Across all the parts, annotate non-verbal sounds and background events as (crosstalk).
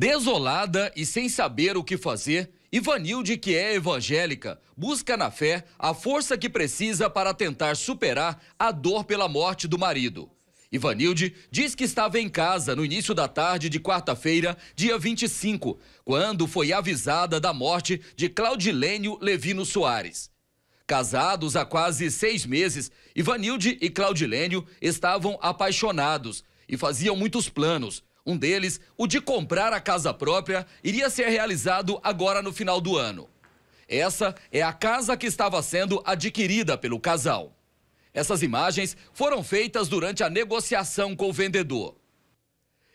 Desolada e sem saber o que fazer, Ivanilde, que é evangélica, busca na fé a força que precisa para tentar superar a dor pela morte do marido. Ivanilde diz que estava em casa no início da tarde de quarta-feira, dia 25, quando foi avisada da morte de Claudilênio Levino Soares. Casados há quase seis meses, Ivanilde e Claudilênio estavam apaixonados e faziam muitos planos, um deles, o de comprar a casa própria, iria ser realizado agora no final do ano. Essa é a casa que estava sendo adquirida pelo casal. Essas imagens foram feitas durante a negociação com o vendedor.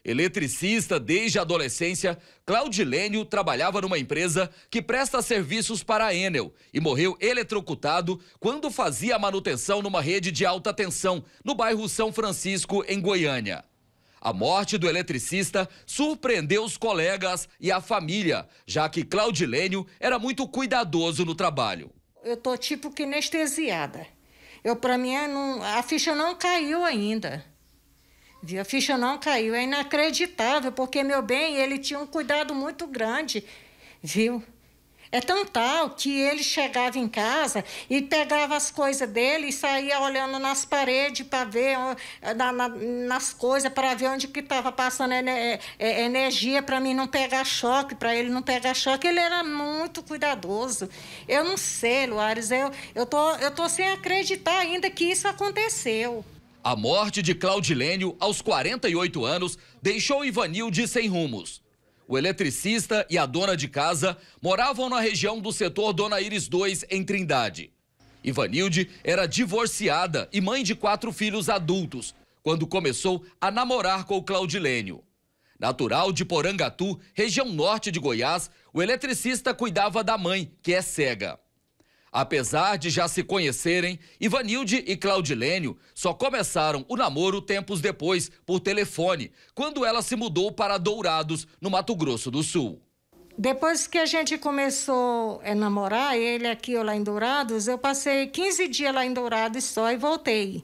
Eletricista desde a adolescência, Claudilênio trabalhava numa empresa que presta serviços para a Enel e morreu eletrocutado quando fazia manutenção numa rede de alta tensão no bairro São Francisco, em Goiânia. A morte do eletricista surpreendeu os colegas e a família, já que Claudilênio era muito cuidadoso no trabalho. Eu tô tipo que anestesiada. Eu, para mim, é não, a ficha não caiu ainda. Viu? A ficha não caiu. É inacreditável, porque meu bem, ele tinha um cuidado muito grande, viu? É tão tal que ele chegava em casa e pegava as coisas dele e saía olhando nas paredes para ver, na, na, nas coisas, para ver onde que estava passando ener, é, é, energia, para mim não pegar choque, para ele não pegar choque. Ele era muito cuidadoso. Eu não sei, Luares, eu, estou tô, eu tô sem acreditar ainda que isso aconteceu. A morte de Claudilênio, aos 48 anos, deixou Ivanilde sem rumos. O eletricista e a dona de casa moravam na região do setor Dona Iris 2, em Trindade. Ivanilde era divorciada e mãe de quatro filhos adultos, quando começou a namorar com o Claudilênio. Natural de Porangatu, região norte de Goiás, o eletricista cuidava da mãe, que é cega. Apesar de já se conhecerem, Ivanilde e Claudilênio só começaram o namoro tempos depois, por telefone, quando ela se mudou para Dourados, no Mato Grosso do Sul. Depois que a gente começou a namorar, ele aqui ou lá em Dourados, eu passei 15 dias lá em Dourados só e voltei.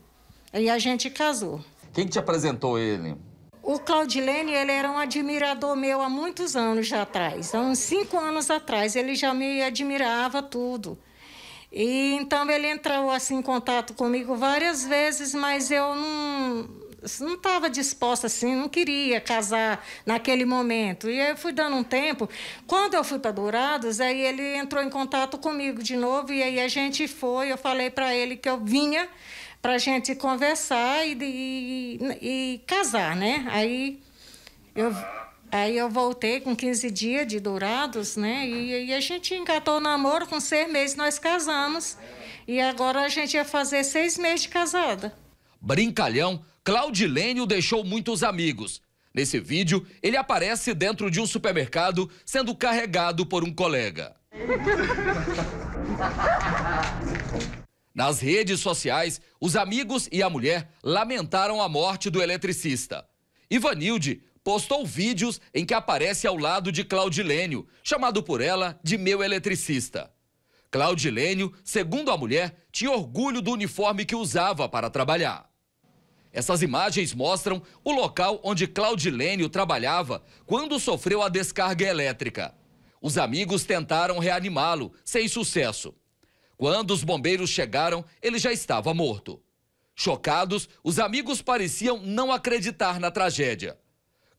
E a gente casou. Quem te apresentou ele? O Claudilene, ele era um admirador meu há muitos anos atrás. Há uns cinco anos atrás, ele já me admirava tudo. E então ele entrou assim em contato comigo várias vezes, mas eu não não estava disposta assim, não queria casar naquele momento. E aí eu fui dando um tempo. Quando eu fui para Dourados, aí ele entrou em contato comigo de novo e aí a gente foi. Eu falei para ele que eu vinha para a gente conversar e, e, e casar, né? Aí eu Aí eu voltei com 15 dias de dourados, né? E, e, a gente engatou o namoro, com seis meses nós casamos. E agora a gente ia fazer seis meses de casada. Brincalhão, Claudilênio deixou muitos amigos. Nesse vídeo, ele aparece dentro de um supermercado sendo carregado por um colega. (laughs) Nas redes sociais, os amigos e a mulher lamentaram a morte do eletricista. Ivanilde postou vídeos em que aparece ao lado de Claudilênio, chamado por ela de meu eletricista. Claudilênio, segundo a mulher, tinha orgulho do uniforme que usava para trabalhar. Essas imagens mostram o local onde Claudilênio trabalhava quando sofreu a descarga elétrica. Os amigos tentaram reanimá-lo, sem sucesso. Quando os bombeiros chegaram, ele já estava morto. Chocados, os amigos pareciam não acreditar na tragédia.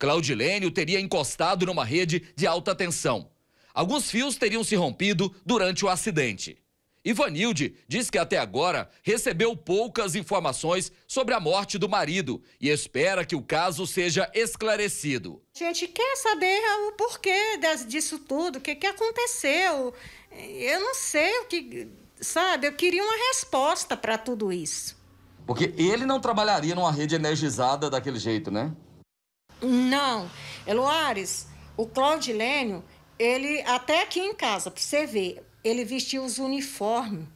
Claudilênio teria encostado numa rede de alta tensão. Alguns fios teriam se rompido durante o acidente. Ivanilde diz que até agora recebeu poucas informações sobre a morte do marido e espera que o caso seja esclarecido. A gente quer saber o porquê disso tudo, o que, que aconteceu. Eu não sei o que. Sabe, eu queria uma resposta para tudo isso. Porque ele não trabalharia numa rede energizada daquele jeito, né? Não. Eloares, o Claudilênio, ele até aqui em casa, para você ver, ele vestia os uniformes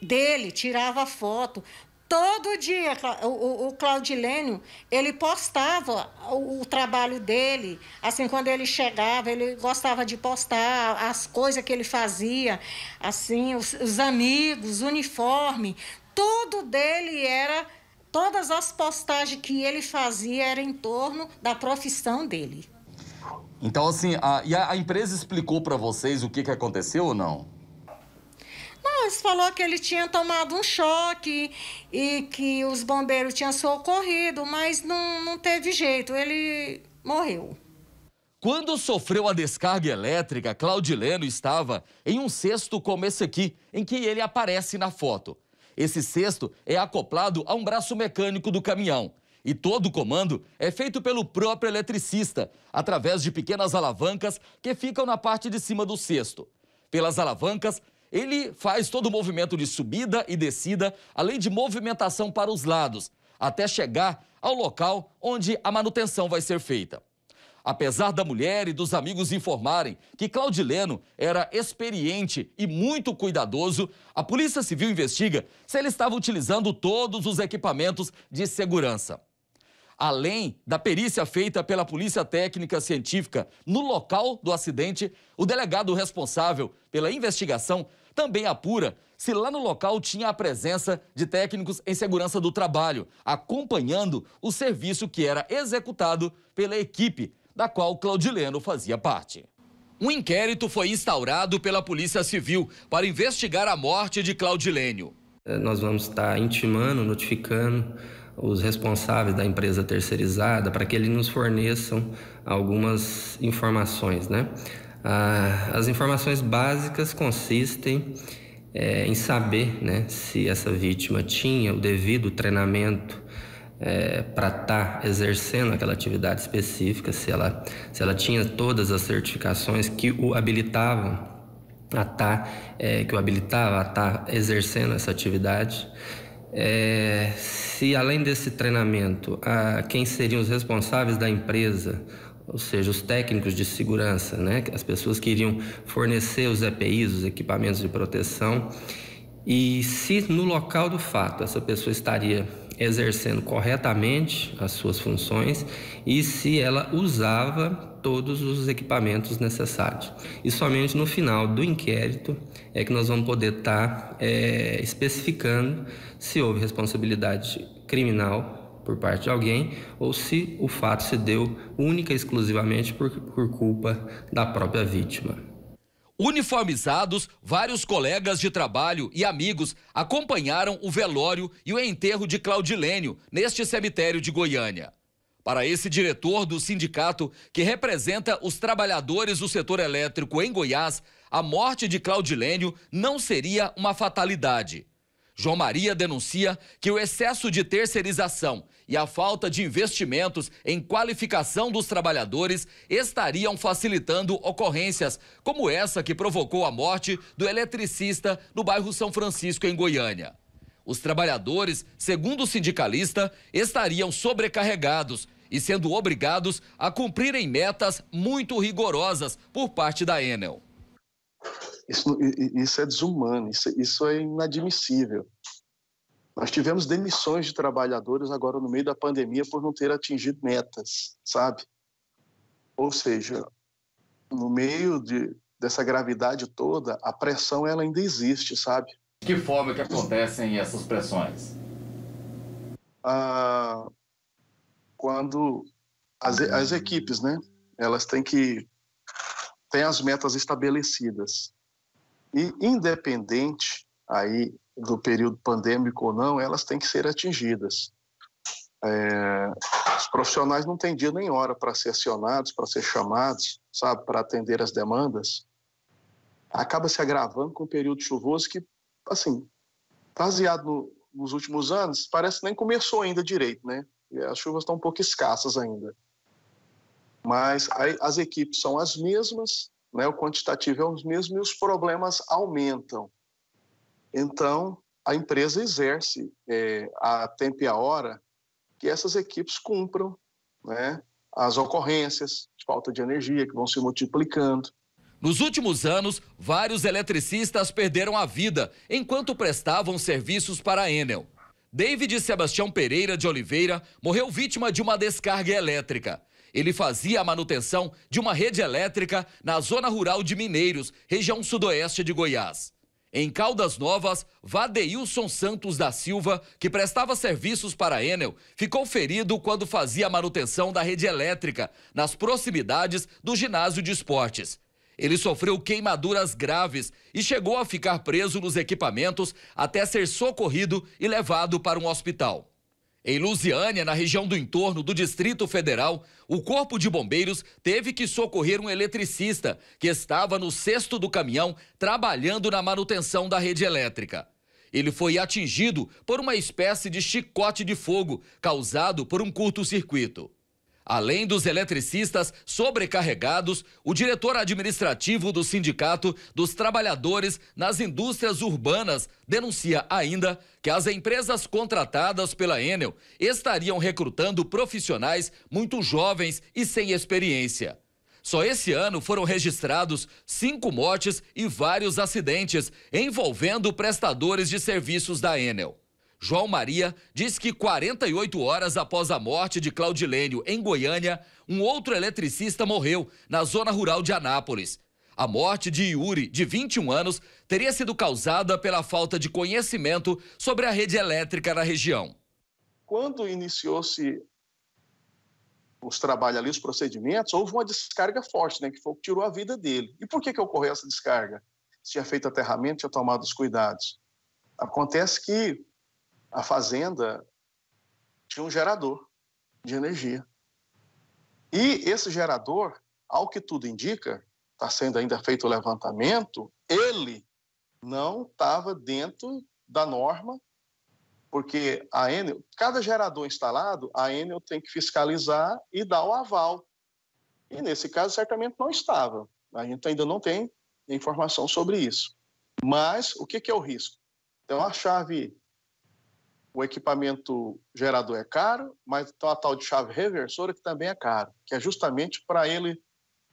dele, tirava foto. Todo dia, o, Claudilênio, ele postava o, o, trabalho dele. Assim, quando ele chegava, ele gostava de postar as coisas que ele fazia, assim, os, os amigos, uniforme. Tudo dele era todas as postagens que ele fazia eram em torno da profissão dele. Então, assim, a, e a, a empresa explicou para vocês o que, que aconteceu ou não? Não, eles falou que ele tinha tomado um choque e que os bombeiros tinham socorrido, mas não, não teve jeito, ele morreu. Quando sofreu a descarga elétrica, Claudileno estava em um cesto como esse aqui, em que ele aparece na foto. Esse cesto é acoplado a um braço mecânico do caminhão. E todo o comando é feito pelo próprio eletricista, através de pequenas alavancas que ficam na parte de cima do cesto. Pelas alavancas, ele faz todo o movimento de subida e descida, além de movimentação para os lados, até chegar ao local onde a manutenção vai ser feita. Apesar da mulher e dos amigos informarem que Claudileno era experiente e muito cuidadoso, a Polícia Civil investiga se ele estava utilizando todos os equipamentos de segurança. Além da perícia feita pela Polícia Técnica Científica no local do acidente, o delegado responsável pela investigação também apura se lá no local tinha a presença de técnicos em segurança do trabalho, acompanhando o serviço que era executado pela equipe da qual Claudileno fazia parte. Um inquérito foi instaurado pela Polícia Civil para investigar a morte de Claudilênio. É, nós vamos estar intimando, notificando os responsáveis da empresa terceirizada para que eles nos forneçam algumas informações. Né? Ah, as informações básicas consistem é, em saber né, se essa vítima tinha o devido treinamento é, para estar tá exercendo aquela atividade específica, se ela, se ela tinha todas as certificações que o habilitavam a tá, é, que o habilitava a estar tá exercendo essa atividade. É, se além desse treinamento, a, quem seriam os responsáveis da empresa, ou seja, os técnicos de segurança, né, as pessoas que iriam fornecer os EPIs, os equipamentos de proteção, e se no local do fato essa pessoa estaria exercendo corretamente as suas funções e se ela usava todos os equipamentos necessários. E somente no final do inquérito é que nós vamos poder estar tá, é, especificando se houve responsabilidade criminal por parte de alguém ou se o fato se deu única e exclusivamente por, por culpa da própria vítima. Uniformizados, vários colegas de trabalho e amigos acompanharam o velório e o enterro de Claudilênio neste cemitério de Goiânia. Para esse diretor do sindicato que representa os trabalhadores do setor elétrico em Goiás, a morte de Claudilênio não seria uma fatalidade. João Maria denuncia que o excesso de terceirização e a falta de investimentos em qualificação dos trabalhadores estariam facilitando ocorrências como essa que provocou a morte do eletricista no bairro São Francisco, em Goiânia. Os trabalhadores, segundo o sindicalista, estariam sobrecarregados e sendo obrigados a cumprirem metas muito rigorosas por parte da Enel. Isso, isso é desumano, isso, isso é inadmissível. Nós tivemos demissões de trabalhadores agora no meio da pandemia por não ter atingido metas, sabe? Ou seja, no meio de, dessa gravidade toda, a pressão ela ainda existe, sabe? De que forma que acontecem essas pressões? Ah, quando as, as equipes, né? Elas têm que têm as metas estabelecidas e independente aí do período pandêmico ou não, elas têm que ser atingidas. É, os profissionais não têm dia nem hora para ser acionados, para ser chamados, sabe, para atender as demandas. Acaba se agravando com o período chuvoso que, assim, baseado no, nos últimos anos, parece que nem começou ainda direito, né? as chuvas estão um pouco escassas ainda. Mas aí, as equipes são as mesmas, né, o quantitativo é o mesmo e os problemas aumentam. Então, a empresa exerce é, a tempo e a hora que essas equipes cumpram né, as ocorrências de falta de energia que vão se multiplicando. Nos últimos anos, vários eletricistas perderam a vida enquanto prestavam serviços para a Enel. David Sebastião Pereira de Oliveira morreu vítima de uma descarga elétrica. Ele fazia a manutenção de uma rede elétrica na zona rural de Mineiros, região sudoeste de Goiás. Em Caldas Novas, Vadeilson Santos da Silva, que prestava serviços para a Enel, ficou ferido quando fazia a manutenção da rede elétrica, nas proximidades do ginásio de esportes. Ele sofreu queimaduras graves e chegou a ficar preso nos equipamentos até ser socorrido e levado para um hospital. Em Lusiânia, na região do entorno do Distrito Federal, o Corpo de Bombeiros teve que socorrer um eletricista que estava no cesto do caminhão trabalhando na manutenção da rede elétrica. Ele foi atingido por uma espécie de chicote de fogo causado por um curto-circuito. Além dos eletricistas sobrecarregados, o diretor administrativo do Sindicato dos Trabalhadores nas Indústrias Urbanas denuncia ainda que as empresas contratadas pela Enel estariam recrutando profissionais muito jovens e sem experiência. Só esse ano foram registrados cinco mortes e vários acidentes envolvendo prestadores de serviços da Enel. João Maria diz que 48 horas após a morte de Claudilênio em Goiânia, um outro eletricista morreu na zona rural de Anápolis. A morte de Yuri, de 21 anos, teria sido causada pela falta de conhecimento sobre a rede elétrica na região. Quando iniciou-se os trabalhos ali, os procedimentos, houve uma descarga forte, né, que foi o que tirou a vida dele. E por que, que ocorreu essa descarga? Se tinha feito aterramento, tinha tomado os cuidados. Acontece que a fazenda tinha um gerador de energia. E esse gerador, ao que tudo indica, está sendo ainda feito o levantamento, ele não estava dentro da norma, porque a Enel, cada gerador instalado, a Enel tem que fiscalizar e dar o aval. E nesse caso, certamente não estava. A gente ainda não tem informação sobre isso. Mas o que, que é o risco? Tem então, uma chave o equipamento gerador é caro, mas tem tal de chave reversora que também é caro, que é justamente para ele,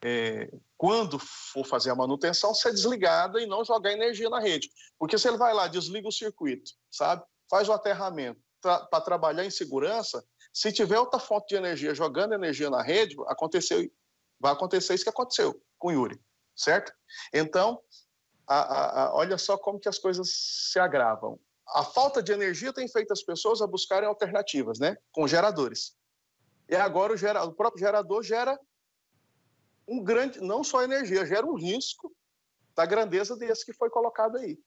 é, quando for fazer a manutenção, ser desligada e não jogar energia na rede. Porque se ele vai lá, desliga o circuito, sabe? Faz o aterramento para trabalhar em segurança, se tiver outra fonte de energia jogando energia na rede, aconteceu, vai acontecer isso que aconteceu com o Yuri, certo? Então, a, a, a, olha só como que as coisas se agravam a falta de energia tem feito as pessoas a buscarem alternativas, né? Com geradores. E agora o, gera, o próprio gerador gera um grande, não só energia, gera um risco da grandeza desse que foi colocado aí.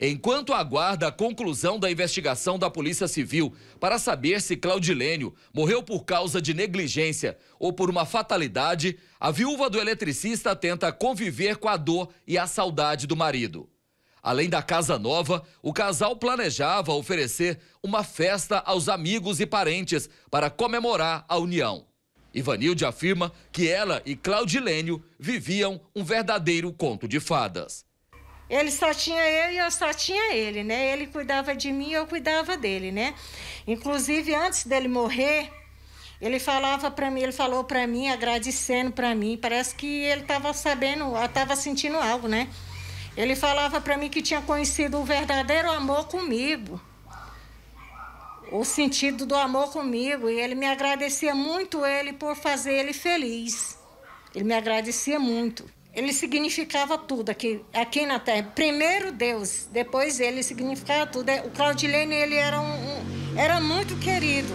Enquanto aguarda a conclusão da investigação da Polícia Civil para saber se Claudilênio morreu por causa de negligência ou por uma fatalidade, a viúva do eletricista tenta conviver com a dor e a saudade do marido. Além da casa nova, o casal planejava oferecer uma festa aos amigos e parentes para comemorar a união. Ivanilde afirma que ela e Claudilênio viviam um verdadeiro conto de fadas. Ele só tinha eu e eu só tinha ele, né? Ele cuidava de mim e eu cuidava dele, né? Inclusive, antes dele morrer, ele falava para mim, ele falou para mim, agradecendo para mim. Parece que ele estava sabendo, estava sentindo algo, né? Ele falava para mim que tinha conhecido o verdadeiro amor comigo, o sentido do amor comigo, e ele me agradecia muito ele por fazer ele feliz. Ele me agradecia muito. Ele significava tudo aqui, aqui na Terra. Primeiro Deus, depois ele significava tudo. É, o Claudilene ele era um, um era muito querido,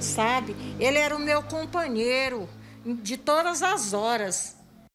sabe? Ele era o meu companheiro de todas as horas.